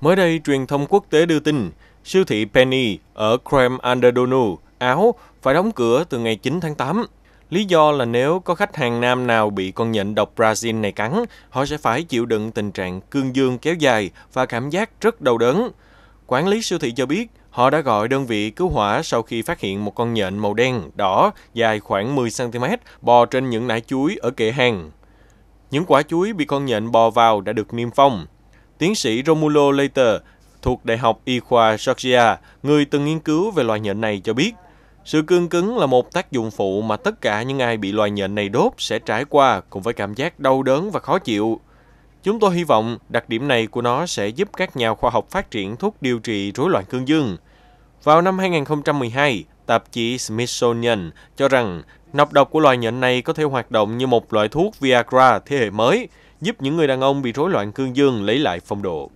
Mới đây, truyền thông quốc tế đưa tin, siêu thị Penny ở Krem under Áo phải đóng cửa từ ngày 9 tháng 8. Lý do là nếu có khách hàng nam nào bị con nhện độc Brazil này cắn, họ sẽ phải chịu đựng tình trạng cương dương kéo dài và cảm giác rất đau đớn. Quản lý siêu thị cho biết, họ đã gọi đơn vị cứu hỏa sau khi phát hiện một con nhện màu đen, đỏ, dài khoảng 10cm bò trên những nải chuối ở kệ hàng. Những quả chuối bị con nhện bò vào đã được niêm phong, Tiến sĩ Romulo Leiter thuộc Đại học Y khoa Georgia, người từng nghiên cứu về loài nhện này cho biết, sự cương cứng là một tác dụng phụ mà tất cả những ai bị loài nhện này đốt sẽ trải qua cùng với cảm giác đau đớn và khó chịu. Chúng tôi hy vọng đặc điểm này của nó sẽ giúp các nhà khoa học phát triển thuốc điều trị rối loạn cương dương. Vào năm 2012, tạp chí Smithsonian cho rằng Nọc độc của loài nhện này có thể hoạt động như một loại thuốc Viagra thế hệ mới, giúp những người đàn ông bị rối loạn cương dương lấy lại phong độ.